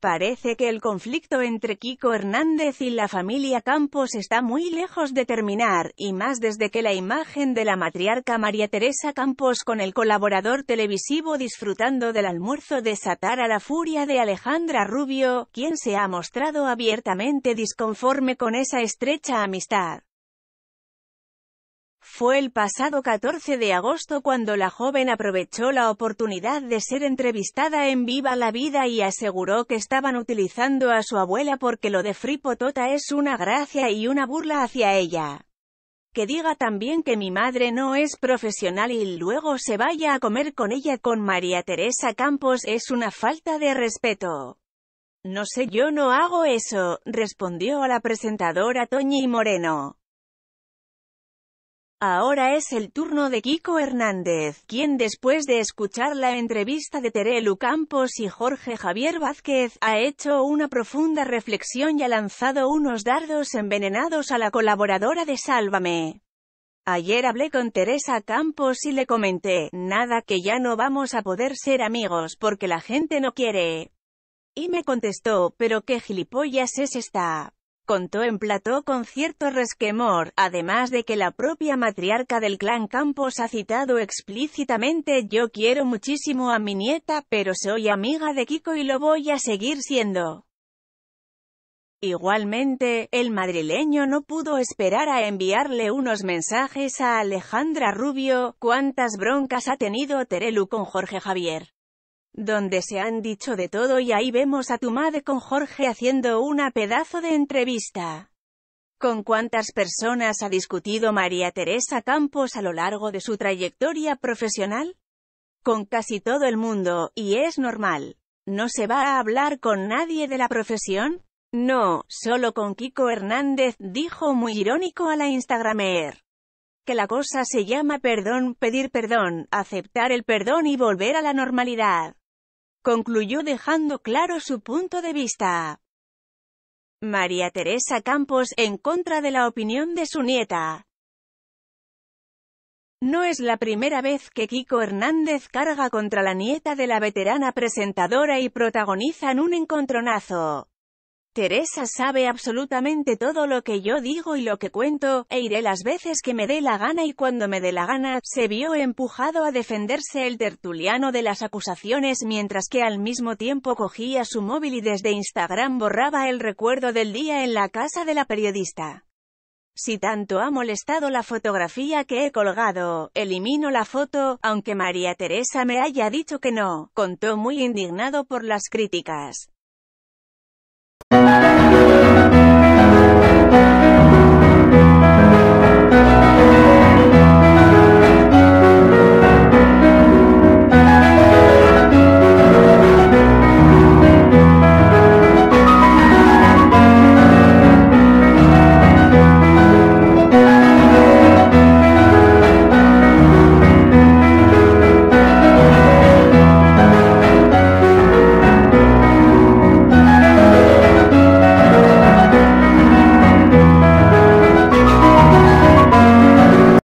Parece que el conflicto entre Kiko Hernández y la familia Campos está muy lejos de terminar, y más desde que la imagen de la matriarca María Teresa Campos con el colaborador televisivo disfrutando del almuerzo desatara la furia de Alejandra Rubio, quien se ha mostrado abiertamente disconforme con esa estrecha amistad. Fue el pasado 14 de agosto cuando la joven aprovechó la oportunidad de ser entrevistada en Viva la Vida y aseguró que estaban utilizando a su abuela porque lo de Fripotota es una gracia y una burla hacia ella. Que diga también que mi madre no es profesional y luego se vaya a comer con ella con María Teresa Campos es una falta de respeto. No sé yo no hago eso, respondió a la presentadora Toñi Moreno. Ahora es el turno de Kiko Hernández, quien después de escuchar la entrevista de Terelu Campos y Jorge Javier Vázquez, ha hecho una profunda reflexión y ha lanzado unos dardos envenenados a la colaboradora de Sálvame. Ayer hablé con Teresa Campos y le comenté, nada que ya no vamos a poder ser amigos porque la gente no quiere. Y me contestó, pero qué gilipollas es esta contó en plató con cierto resquemor, además de que la propia matriarca del clan Campos ha citado explícitamente «Yo quiero muchísimo a mi nieta, pero soy amiga de Kiko y lo voy a seguir siendo». Igualmente, el madrileño no pudo esperar a enviarle unos mensajes a Alejandra Rubio, cuántas broncas ha tenido Terelu con Jorge Javier donde se han dicho de todo y ahí vemos a tu madre con Jorge haciendo una pedazo de entrevista. ¿Con cuántas personas ha discutido María Teresa Campos a lo largo de su trayectoria profesional? Con casi todo el mundo, y es normal. ¿No se va a hablar con nadie de la profesión? No, solo con Kiko Hernández, dijo muy irónico a la Instagramer que la cosa se llama perdón, pedir perdón, aceptar el perdón y volver a la normalidad concluyó dejando claro su punto de vista. María Teresa Campos, en contra de la opinión de su nieta. No es la primera vez que Kiko Hernández carga contra la nieta de la veterana presentadora y protagonizan un encontronazo. Teresa sabe absolutamente todo lo que yo digo y lo que cuento, e iré las veces que me dé la gana y cuando me dé la gana, se vio empujado a defenderse el tertuliano de las acusaciones mientras que al mismo tiempo cogía su móvil y desde Instagram borraba el recuerdo del día en la casa de la periodista. Si tanto ha molestado la fotografía que he colgado, elimino la foto, aunque María Teresa me haya dicho que no, contó muy indignado por las críticas. Thank you.